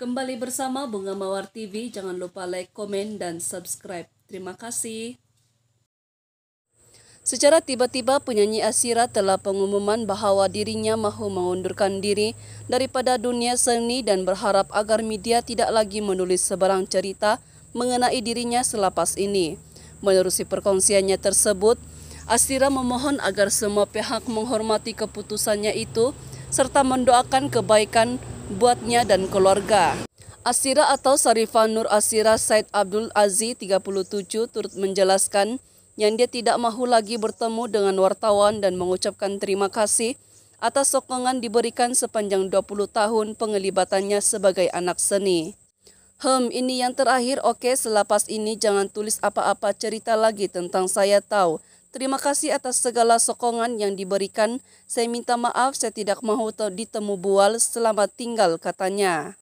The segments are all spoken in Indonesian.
Kembali bersama Bunga Mawar TV. Jangan lupa like, komen, dan subscribe. Terima kasih. Secara tiba-tiba penyanyi Asira telah pengumuman bahwa dirinya mahu mengundurkan diri daripada dunia seni dan berharap agar media tidak lagi menulis sebarang cerita mengenai dirinya selepas ini. Menerusi perkongsiannya tersebut, Asira memohon agar semua pihak menghormati keputusannya itu serta mendoakan kebaikan buatnya dan keluarga. Asira atau Sarifah Nur Asira Said Abdul Aziz 37 turut menjelaskan yang dia tidak mahu lagi bertemu dengan wartawan dan mengucapkan terima kasih atas sokongan diberikan sepanjang 20 tahun penglibatannya sebagai anak seni. Hem, ini yang terakhir oke okay, selepas ini jangan tulis apa-apa cerita lagi tentang saya tahu Terima kasih atas segala sokongan yang diberikan. Saya minta maaf saya tidak mau ditemu Bual selama tinggal katanya.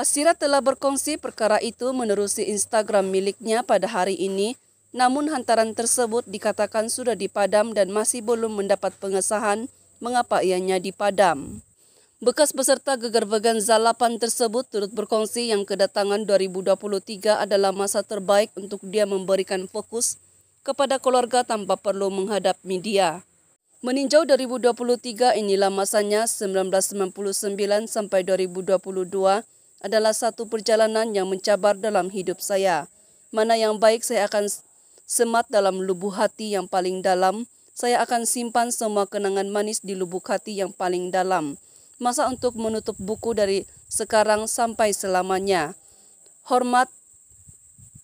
Asira telah berkongsi perkara itu menerusi Instagram miliknya pada hari ini, namun hantaran tersebut dikatakan sudah dipadam dan masih belum mendapat pengesahan mengapa ianya dipadam. Bekas peserta gegerbegan Zalapan tersebut turut berkongsi yang kedatangan 2023 adalah masa terbaik untuk dia memberikan fokus kepada keluarga tanpa perlu menghadap media. Meninjau 2023 inilah masanya 1999 sampai 2022 adalah satu perjalanan yang mencabar dalam hidup saya. Mana yang baik saya akan semat dalam lubuk hati yang paling dalam. Saya akan simpan semua kenangan manis di lubuk hati yang paling dalam. Masa untuk menutup buku dari sekarang sampai selamanya. Hormat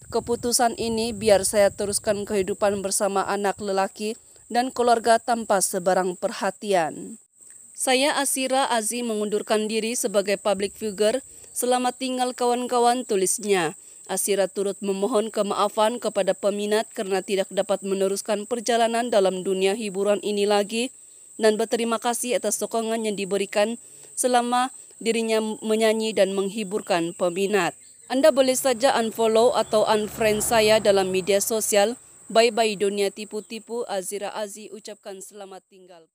Keputusan ini biar saya teruskan kehidupan bersama anak lelaki dan keluarga tanpa sebarang perhatian. Saya Asira Aziz mengundurkan diri sebagai public figure selama tinggal kawan-kawan tulisnya. Asira turut memohon kemaafan kepada peminat karena tidak dapat meneruskan perjalanan dalam dunia hiburan ini lagi dan berterima kasih atas sokongan yang diberikan selama dirinya menyanyi dan menghiburkan peminat. Anda boleh saja unfollow atau unfriend saya dalam media sosial. Bye-bye dunia tipu-tipu, Azira Aziz ucapkan selamat tinggal.